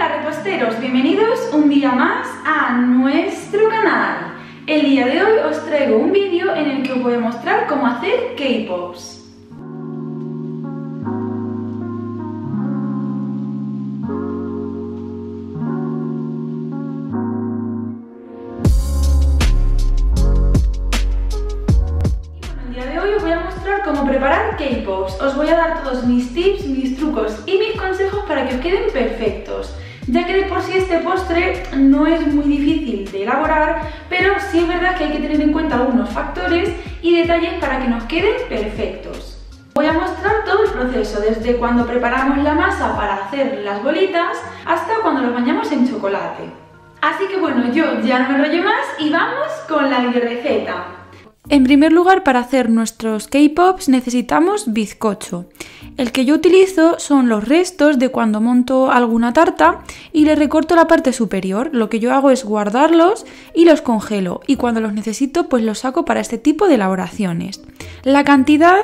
Hola reposteros, bienvenidos un día más a nuestro canal. El día de hoy os traigo un vídeo en el que os voy a mostrar cómo hacer K-Pops. cómo preparar K-Pops. Os voy a dar todos mis tips, mis trucos y mis consejos para que os queden perfectos por si este postre no es muy difícil de elaborar, pero sí es verdad que hay que tener en cuenta algunos factores y detalles para que nos queden perfectos. Voy a mostrar todo el proceso, desde cuando preparamos la masa para hacer las bolitas hasta cuando los bañamos en chocolate. Así que bueno, yo ya no me rollo más y vamos con la receta. En primer lugar, para hacer nuestros K-Pops necesitamos bizcocho. El que yo utilizo son los restos de cuando monto alguna tarta y le recorto la parte superior. Lo que yo hago es guardarlos y los congelo y cuando los necesito pues los saco para este tipo de elaboraciones. La cantidad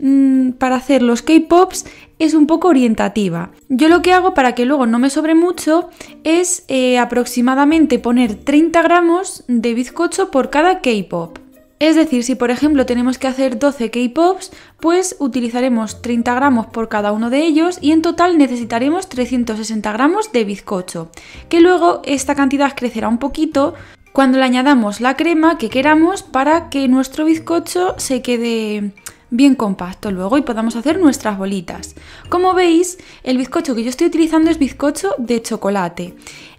mm, para hacer los K-Pops es un poco orientativa. Yo lo que hago para que luego no me sobre mucho es eh, aproximadamente poner 30 gramos de bizcocho por cada K-Pop. Es decir, si por ejemplo tenemos que hacer 12 K-Pops, pues utilizaremos 30 gramos por cada uno de ellos y en total necesitaremos 360 gramos de bizcocho, que luego esta cantidad crecerá un poquito cuando le añadamos la crema que queramos para que nuestro bizcocho se quede bien compacto luego y podamos hacer nuestras bolitas. Como veis, el bizcocho que yo estoy utilizando es bizcocho de chocolate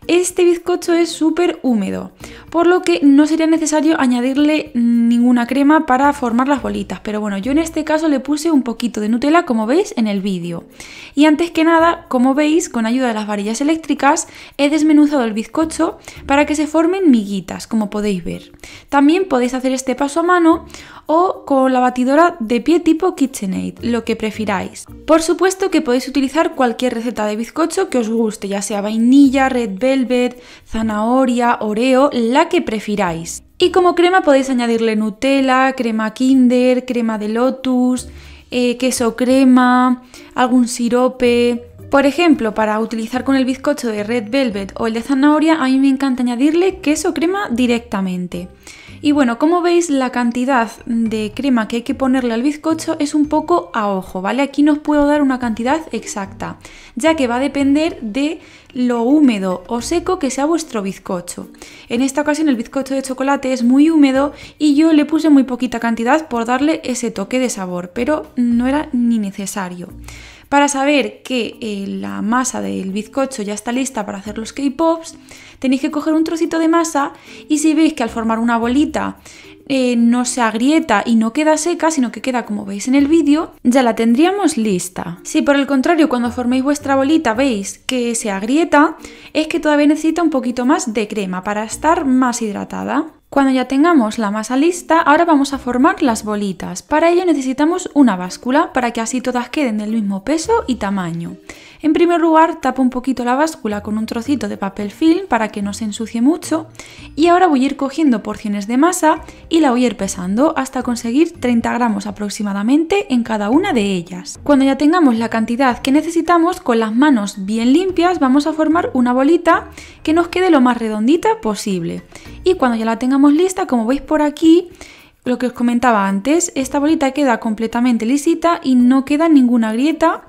este bizcocho es súper húmedo, por lo que no sería necesario añadirle ninguna crema para formar las bolitas, pero bueno, yo en este caso le puse un poquito de Nutella como veis en el vídeo. Y antes que nada, como veis, con ayuda de las varillas eléctricas, he desmenuzado el bizcocho para que se formen miguitas, como podéis ver. También podéis hacer este paso a mano o con la batidora de pie tipo KitchenAid, lo que prefiráis. Por supuesto que podéis utilizar cualquier receta de bizcocho que os guste, ya sea vainilla, red velvet, velvet, zanahoria, oreo, la que prefiráis. Y como crema podéis añadirle Nutella, crema Kinder, crema de lotus, eh, queso crema, algún sirope. Por ejemplo, para utilizar con el bizcocho de red velvet o el de zanahoria, a mí me encanta añadirle queso crema directamente. Y bueno, como veis, la cantidad de crema que hay que ponerle al bizcocho es un poco a ojo, ¿vale? Aquí no os puedo dar una cantidad exacta, ya que va a depender de lo húmedo o seco que sea vuestro bizcocho. En esta ocasión el bizcocho de chocolate es muy húmedo y yo le puse muy poquita cantidad por darle ese toque de sabor, pero no era ni necesario. Para saber que eh, la masa del bizcocho ya está lista para hacer los K-Pops, tenéis que coger un trocito de masa y si veis que al formar una bolita eh, no se agrieta y no queda seca, sino que queda como veis en el vídeo, ya la tendríamos lista. Si por el contrario cuando forméis vuestra bolita veis que se agrieta, es que todavía necesita un poquito más de crema para estar más hidratada. Cuando ya tengamos la masa lista, ahora vamos a formar las bolitas. Para ello necesitamos una báscula para que así todas queden del mismo peso y tamaño. En primer lugar, tapo un poquito la báscula con un trocito de papel film para que no se ensucie mucho y ahora voy a ir cogiendo porciones de masa y la voy a ir pesando hasta conseguir 30 gramos aproximadamente en cada una de ellas. Cuando ya tengamos la cantidad que necesitamos, con las manos bien limpias vamos a formar una bolita que nos quede lo más redondita posible. Y cuando ya la tengamos lista, como veis por aquí, lo que os comentaba antes, esta bolita queda completamente lisita y no queda ninguna grieta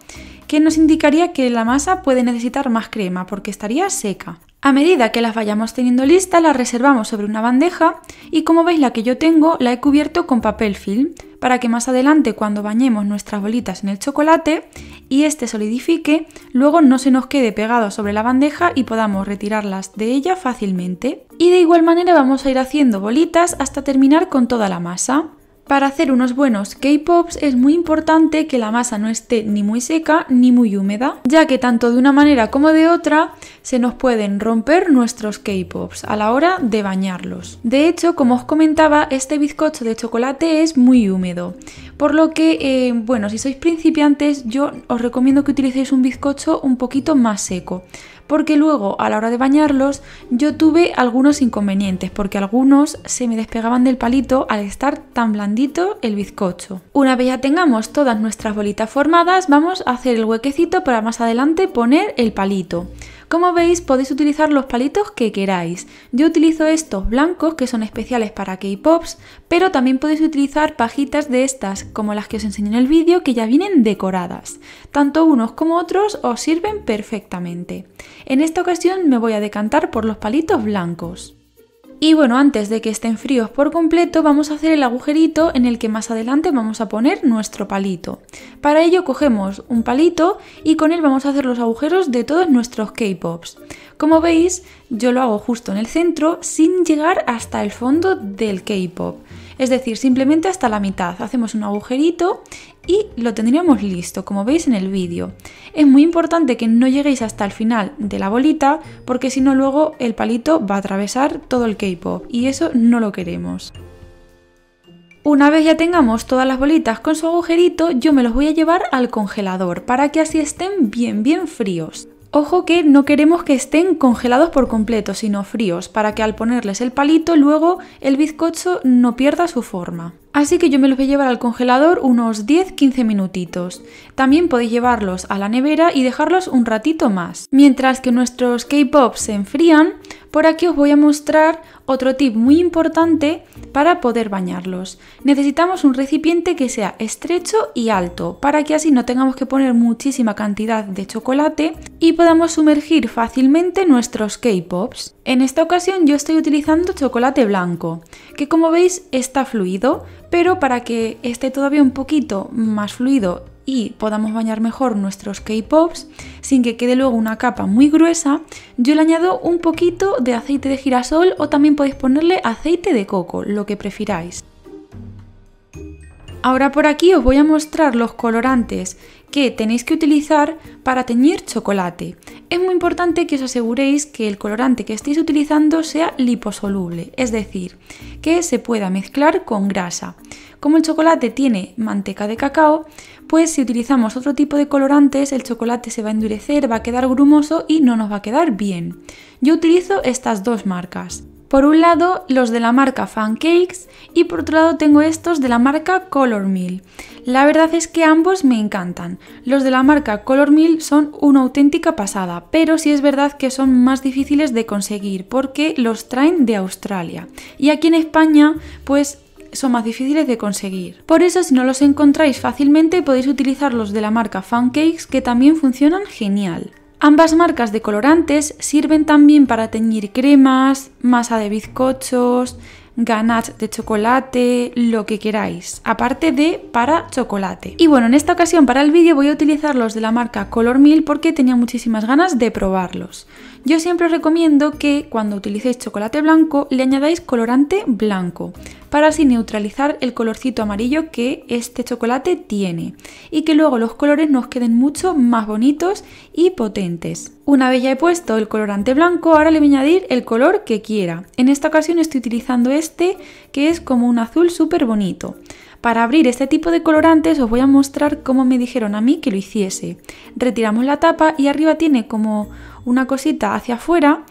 que nos indicaría que la masa puede necesitar más crema porque estaría seca. A medida que las vayamos teniendo lista, las reservamos sobre una bandeja y como veis la que yo tengo la he cubierto con papel film para que más adelante cuando bañemos nuestras bolitas en el chocolate y este solidifique, luego no se nos quede pegado sobre la bandeja y podamos retirarlas de ella fácilmente. Y de igual manera vamos a ir haciendo bolitas hasta terminar con toda la masa. Para hacer unos buenos K-Pops es muy importante que la masa no esté ni muy seca ni muy húmeda, ya que tanto de una manera como de otra se nos pueden romper nuestros K-Pops a la hora de bañarlos. De hecho, como os comentaba, este bizcocho de chocolate es muy húmedo, por lo que, eh, bueno, si sois principiantes, yo os recomiendo que utilicéis un bizcocho un poquito más seco porque luego a la hora de bañarlos yo tuve algunos inconvenientes porque algunos se me despegaban del palito al estar tan blandito el bizcocho. Una vez ya tengamos todas nuestras bolitas formadas vamos a hacer el huequecito para más adelante poner el palito. Como veis podéis utilizar los palitos que queráis. Yo utilizo estos blancos que son especiales para K-Pops, pero también podéis utilizar pajitas de estas, como las que os enseñé en el vídeo, que ya vienen decoradas. Tanto unos como otros os sirven perfectamente. En esta ocasión me voy a decantar por los palitos blancos. Y bueno, antes de que estén fríos por completo, vamos a hacer el agujerito en el que más adelante vamos a poner nuestro palito. Para ello cogemos un palito y con él vamos a hacer los agujeros de todos nuestros K-Pops. Como veis, yo lo hago justo en el centro sin llegar hasta el fondo del K-Pop. Es decir, simplemente hasta la mitad. Hacemos un agujerito y lo tendríamos listo, como veis en el vídeo. Es muy importante que no lleguéis hasta el final de la bolita, porque si no luego el palito va a atravesar todo el K-pop y eso no lo queremos. Una vez ya tengamos todas las bolitas con su agujerito, yo me los voy a llevar al congelador para que así estén bien, bien fríos. Ojo que no queremos que estén congelados por completo, sino fríos, para que al ponerles el palito luego el bizcocho no pierda su forma. Así que yo me los voy a llevar al congelador unos 10-15 minutitos. También podéis llevarlos a la nevera y dejarlos un ratito más. Mientras que nuestros K-Pops se enfrían, por aquí os voy a mostrar otro tip muy importante para poder bañarlos. Necesitamos un recipiente que sea estrecho y alto para que así no tengamos que poner muchísima cantidad de chocolate y podamos sumergir fácilmente nuestros K-Pops. En esta ocasión yo estoy utilizando chocolate blanco, que como veis está fluido, pero para que esté todavía un poquito más fluido y podamos bañar mejor nuestros K-Pops sin que quede luego una capa muy gruesa, yo le añado un poquito de aceite de girasol o también podéis ponerle aceite de coco, lo que prefiráis. Ahora por aquí os voy a mostrar los colorantes que tenéis que utilizar para teñir chocolate. Es muy importante que os aseguréis que el colorante que estéis utilizando sea liposoluble, es decir, que se pueda mezclar con grasa. Como el chocolate tiene manteca de cacao, pues si utilizamos otro tipo de colorantes, el chocolate se va a endurecer, va a quedar grumoso y no nos va a quedar bien. Yo utilizo estas dos marcas. Por un lado, los de la marca Fancakes y por otro lado tengo estos de la marca Color Mill. La verdad es que ambos me encantan. Los de la marca Color Mill son una auténtica pasada, pero sí es verdad que son más difíciles de conseguir porque los traen de Australia. Y aquí en España, pues son más difíciles de conseguir. Por eso si no los encontráis fácilmente podéis utilizar los de la marca Funcakes que también funcionan genial. Ambas marcas de colorantes sirven también para teñir cremas, masa de bizcochos, ganache de chocolate, lo que queráis, aparte de para chocolate. Y bueno, en esta ocasión para el vídeo voy a utilizar los de la marca Color Mil porque tenía muchísimas ganas de probarlos. Yo siempre os recomiendo que cuando utilicéis chocolate blanco le añadáis colorante blanco para así neutralizar el colorcito amarillo que este chocolate tiene y que luego los colores nos queden mucho más bonitos y potentes. Una vez ya he puesto el colorante blanco, ahora le voy a añadir el color que quiera. En esta ocasión estoy utilizando este, que es como un azul súper bonito. Para abrir este tipo de colorantes os voy a mostrar cómo me dijeron a mí que lo hiciese. Retiramos la tapa y arriba tiene como una cosita hacia afuera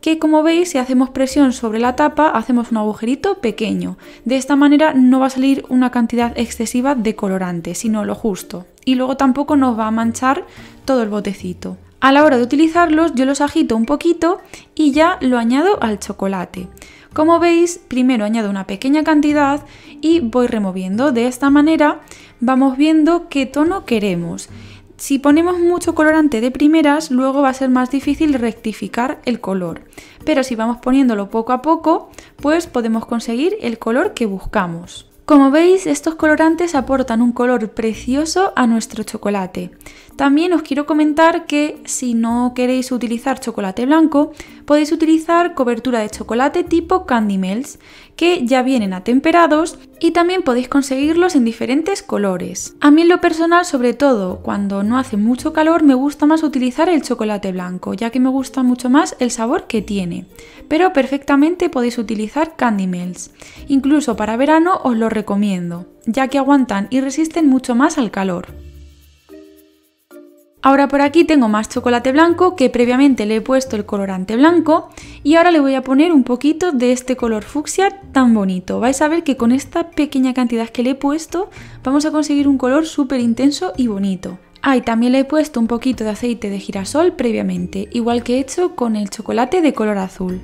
que como veis si hacemos presión sobre la tapa hacemos un agujerito pequeño. De esta manera no va a salir una cantidad excesiva de colorante, sino lo justo. Y luego tampoco nos va a manchar todo el botecito. A la hora de utilizarlos yo los agito un poquito y ya lo añado al chocolate. Como veis, primero añado una pequeña cantidad y voy removiendo. De esta manera vamos viendo qué tono queremos. Si ponemos mucho colorante de primeras, luego va a ser más difícil rectificar el color. Pero si vamos poniéndolo poco a poco, pues podemos conseguir el color que buscamos. Como veis, estos colorantes aportan un color precioso a nuestro chocolate. También os quiero comentar que si no queréis utilizar chocolate blanco, podéis utilizar cobertura de chocolate tipo Candy Melts, que ya vienen atemperados y también podéis conseguirlos en diferentes colores. A mí en lo personal, sobre todo cuando no hace mucho calor, me gusta más utilizar el chocolate blanco, ya que me gusta mucho más el sabor que tiene. Pero perfectamente podéis utilizar Candy Melts. Incluso para verano os lo recomiendo, ya que aguantan y resisten mucho más al calor. Ahora por aquí tengo más chocolate blanco que previamente le he puesto el colorante blanco y ahora le voy a poner un poquito de este color fucsia tan bonito. Vais a ver que con esta pequeña cantidad que le he puesto vamos a conseguir un color súper intenso y bonito. Ah, también le he puesto un poquito de aceite de girasol previamente, igual que he hecho con el chocolate de color azul.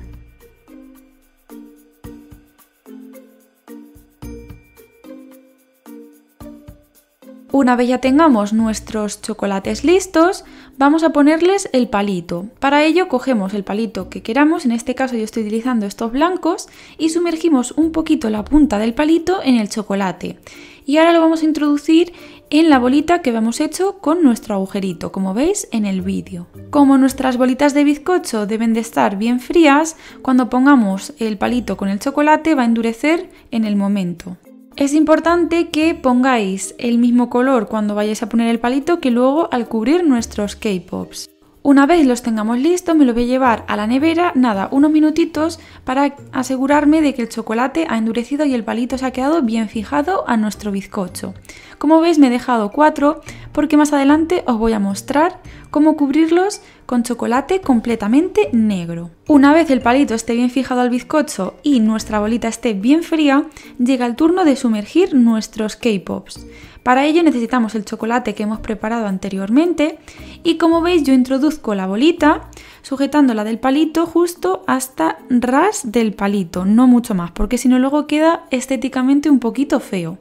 Una vez ya tengamos nuestros chocolates listos, vamos a ponerles el palito. Para ello cogemos el palito que queramos, en este caso yo estoy utilizando estos blancos, y sumergimos un poquito la punta del palito en el chocolate. Y ahora lo vamos a introducir en la bolita que hemos hecho con nuestro agujerito, como veis en el vídeo. Como nuestras bolitas de bizcocho deben de estar bien frías, cuando pongamos el palito con el chocolate va a endurecer en el momento. Es importante que pongáis el mismo color cuando vayáis a poner el palito que luego al cubrir nuestros K-Pops. Una vez los tengamos listos me lo voy a llevar a la nevera, nada, unos minutitos para asegurarme de que el chocolate ha endurecido y el palito se ha quedado bien fijado a nuestro bizcocho. Como veis me he dejado cuatro porque más adelante os voy a mostrar cómo cubrirlos con chocolate completamente negro. Una vez el palito esté bien fijado al bizcocho y nuestra bolita esté bien fría, llega el turno de sumergir nuestros K-Pops. Para ello necesitamos el chocolate que hemos preparado anteriormente y como veis yo introduzco la bolita sujetándola del palito justo hasta ras del palito, no mucho más, porque si no luego queda estéticamente un poquito feo.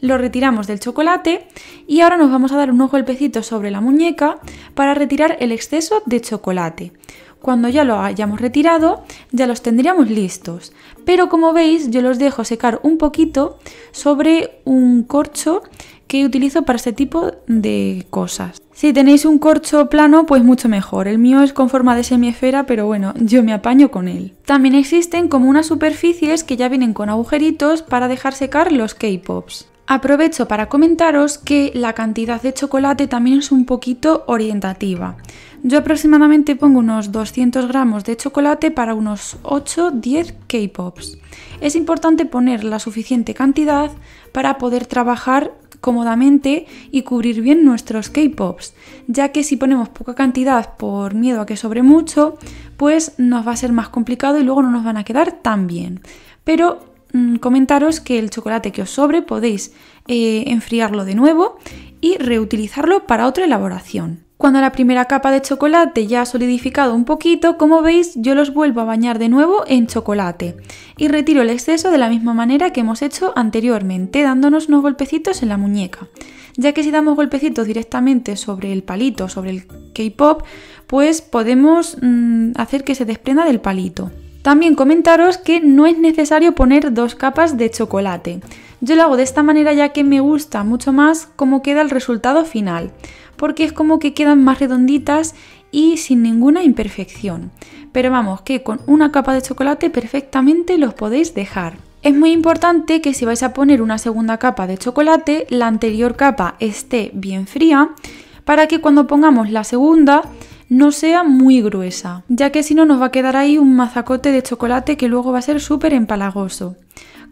Lo retiramos del chocolate y ahora nos vamos a dar unos golpecitos sobre la muñeca para retirar el exceso de chocolate. Cuando ya lo hayamos retirado, ya los tendríamos listos. Pero como veis, yo los dejo secar un poquito sobre un corcho que utilizo para este tipo de cosas. Si tenéis un corcho plano, pues mucho mejor. El mío es con forma de semiesfera, pero bueno, yo me apaño con él. También existen como unas superficies que ya vienen con agujeritos para dejar secar los K-Pops. Aprovecho para comentaros que la cantidad de chocolate también es un poquito orientativa. Yo aproximadamente pongo unos 200 gramos de chocolate para unos 8-10 K-Pops. Es importante poner la suficiente cantidad para poder trabajar cómodamente y cubrir bien nuestros K-Pops, ya que si ponemos poca cantidad por miedo a que sobre mucho, pues nos va a ser más complicado y luego no nos van a quedar tan bien. Pero Mm, comentaros que el chocolate que os sobre podéis eh, enfriarlo de nuevo y reutilizarlo para otra elaboración. Cuando la primera capa de chocolate ya ha solidificado un poquito, como veis yo los vuelvo a bañar de nuevo en chocolate y retiro el exceso de la misma manera que hemos hecho anteriormente, dándonos unos golpecitos en la muñeca. Ya que si damos golpecitos directamente sobre el palito, sobre el K-pop, pues podemos mm, hacer que se desprenda del palito. También comentaros que no es necesario poner dos capas de chocolate. Yo lo hago de esta manera ya que me gusta mucho más cómo queda el resultado final, porque es como que quedan más redonditas y sin ninguna imperfección. Pero vamos, que con una capa de chocolate perfectamente los podéis dejar. Es muy importante que si vais a poner una segunda capa de chocolate, la anterior capa esté bien fría para que cuando pongamos la segunda no sea muy gruesa, ya que si no nos va a quedar ahí un mazacote de chocolate que luego va a ser súper empalagoso.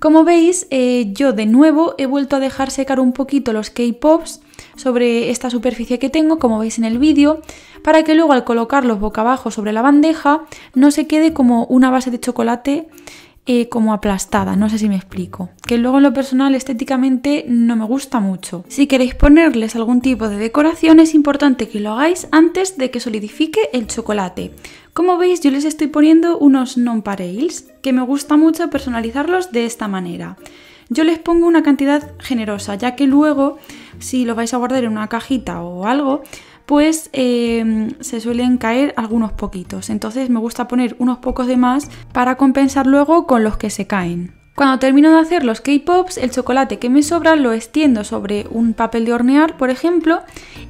Como veis, eh, yo de nuevo he vuelto a dejar secar un poquito los K-Pops sobre esta superficie que tengo, como veis en el vídeo, para que luego al colocarlos boca abajo sobre la bandeja no se quede como una base de chocolate eh, como aplastada, no sé si me explico. Que luego en lo personal estéticamente no me gusta mucho. Si queréis ponerles algún tipo de decoración es importante que lo hagáis antes de que solidifique el chocolate. Como veis yo les estoy poniendo unos non que me gusta mucho personalizarlos de esta manera. Yo les pongo una cantidad generosa, ya que luego, si lo vais a guardar en una cajita o algo, pues em, se suelen caer algunos poquitos. Entonces me gusta poner unos pocos de más para compensar luego con los que se caen. Cuando termino de hacer los K-Pops, el chocolate que me sobra lo extiendo sobre un papel de hornear, por ejemplo,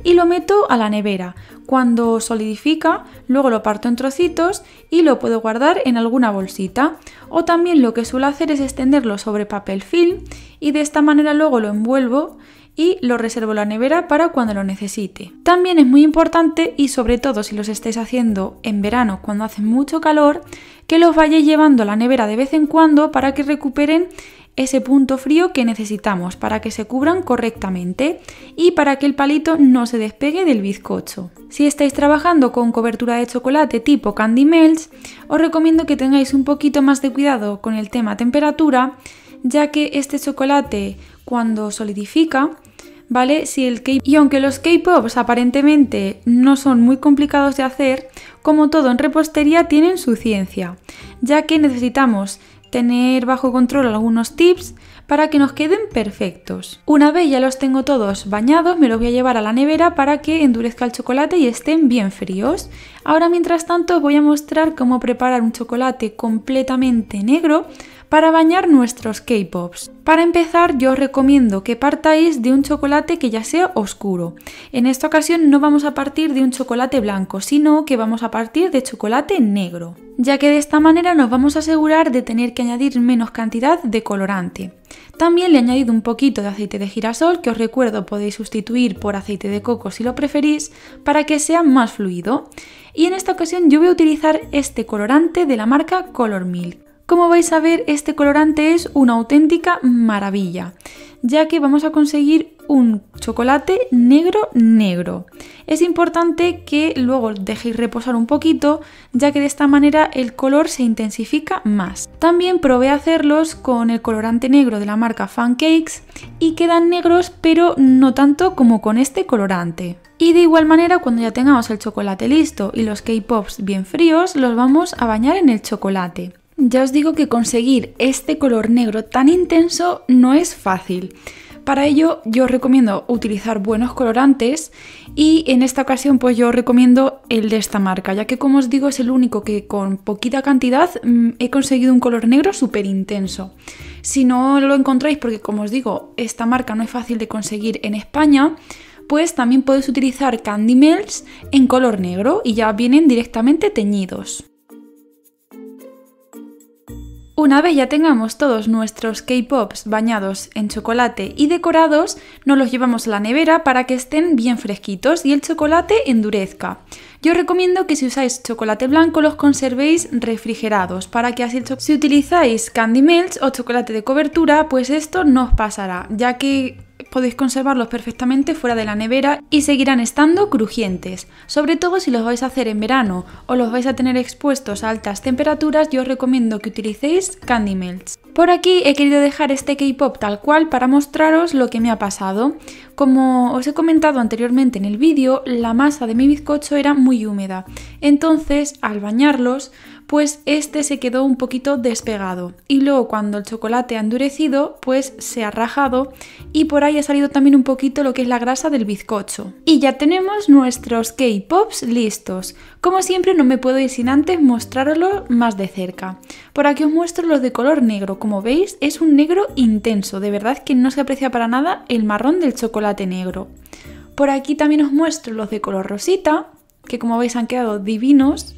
y lo meto a la nevera. Cuando solidifica, luego lo parto en trocitos y lo puedo guardar en alguna bolsita. O también lo que suelo hacer es extenderlo sobre papel film y de esta manera luego lo envuelvo y lo reservo la nevera para cuando lo necesite. También es muy importante y sobre todo si los estáis haciendo en verano cuando hace mucho calor, que los vayáis llevando a la nevera de vez en cuando para que recuperen ese punto frío que necesitamos para que se cubran correctamente y para que el palito no se despegue del bizcocho. Si estáis trabajando con cobertura de chocolate tipo candy melts, os recomiendo que tengáis un poquito más de cuidado con el tema temperatura, ya que este chocolate cuando solidifica ¿vale? Si el y aunque los K-Pops aparentemente no son muy complicados de hacer, como todo en repostería tienen su ciencia, ya que necesitamos tener bajo control algunos tips para que nos queden perfectos. Una vez ya los tengo todos bañados, me los voy a llevar a la nevera para que endurezca el chocolate y estén bien fríos. Ahora mientras tanto os voy a mostrar cómo preparar un chocolate completamente negro para bañar nuestros K-Pops. Para empezar, yo os recomiendo que partáis de un chocolate que ya sea oscuro. En esta ocasión no vamos a partir de un chocolate blanco, sino que vamos a partir de chocolate negro, ya que de esta manera nos vamos a asegurar de tener que añadir menos cantidad de colorante. También le he añadido un poquito de aceite de girasol, que os recuerdo podéis sustituir por aceite de coco si lo preferís, para que sea más fluido. Y en esta ocasión yo voy a utilizar este colorante de la marca Color Milk. Como vais a ver, este colorante es una auténtica maravilla, ya que vamos a conseguir un chocolate negro negro. Es importante que luego dejéis reposar un poquito, ya que de esta manera el color se intensifica más. También probé hacerlos con el colorante negro de la marca Cakes y quedan negros, pero no tanto como con este colorante. Y de igual manera, cuando ya tengamos el chocolate listo y los K-Pops bien fríos, los vamos a bañar en el chocolate. Ya os digo que conseguir este color negro tan intenso no es fácil. Para ello yo os recomiendo utilizar buenos colorantes y en esta ocasión pues yo os recomiendo el de esta marca, ya que como os digo es el único que con poquita cantidad mm, he conseguido un color negro súper intenso. Si no lo encontráis, porque como os digo, esta marca no es fácil de conseguir en España, pues también podéis utilizar candy melts en color negro y ya vienen directamente teñidos. Una vez ya tengamos todos nuestros K-Pops bañados en chocolate y decorados, nos los llevamos a la nevera para que estén bien fresquitos y el chocolate endurezca. Yo recomiendo que si usáis chocolate blanco los conservéis refrigerados para que así el si utilizáis candy melts o chocolate de cobertura, pues esto no os pasará, ya que podéis conservarlos perfectamente fuera de la nevera y seguirán estando crujientes. Sobre todo si los vais a hacer en verano o los vais a tener expuestos a altas temperaturas, yo os recomiendo que utilicéis candy melts. Por aquí he querido dejar este K-pop tal cual para mostraros lo que me ha pasado. Como os he comentado anteriormente en el vídeo, la masa de mi bizcocho era muy húmeda. Entonces, al bañarlos, pues este se quedó un poquito despegado. Y luego cuando el chocolate ha endurecido, pues se ha rajado y por ahí ha salido también un poquito lo que es la grasa del bizcocho. Y ya tenemos nuestros K-Pops listos. Como siempre no me puedo ir sin antes mostrarlo más de cerca. Por aquí os muestro los de color negro. Como veis es un negro intenso, de verdad que no se aprecia para nada el marrón del chocolate negro. Por aquí también os muestro los de color rosita, que como veis han quedado divinos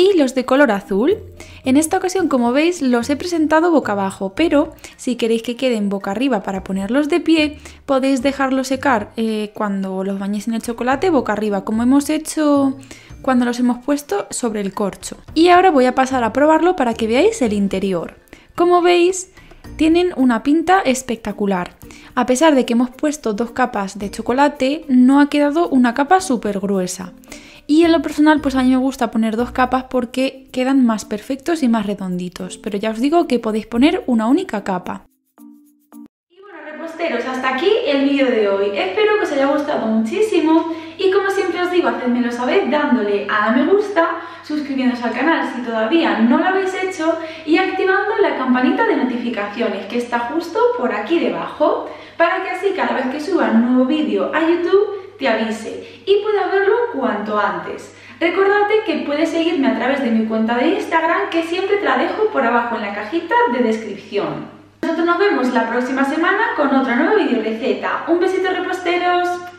y los de color azul. En esta ocasión, como veis, los he presentado boca abajo, pero si queréis que queden boca arriba para ponerlos de pie, podéis dejarlos secar eh, cuando los bañéis en el chocolate boca arriba, como hemos hecho cuando los hemos puesto sobre el corcho. Y ahora voy a pasar a probarlo para que veáis el interior. Como veis, tienen una pinta espectacular. A pesar de que hemos puesto dos capas de chocolate, no ha quedado una capa súper gruesa. Y en lo personal, pues a mí me gusta poner dos capas porque quedan más perfectos y más redonditos. Pero ya os digo que podéis poner una única capa hasta aquí el vídeo de hoy. Espero que os haya gustado muchísimo y como siempre os digo, hacedmelo saber dándole a me gusta, suscribiéndose al canal si todavía no lo habéis hecho y activando la campanita de notificaciones que está justo por aquí debajo para que así cada vez que suba un nuevo vídeo a YouTube te avise y pueda verlo cuanto antes. Recordate que puedes seguirme a través de mi cuenta de Instagram que siempre te la dejo por abajo en la cajita de descripción nos vemos la próxima semana con otra nueva video receta. ¡Un besito reposteros!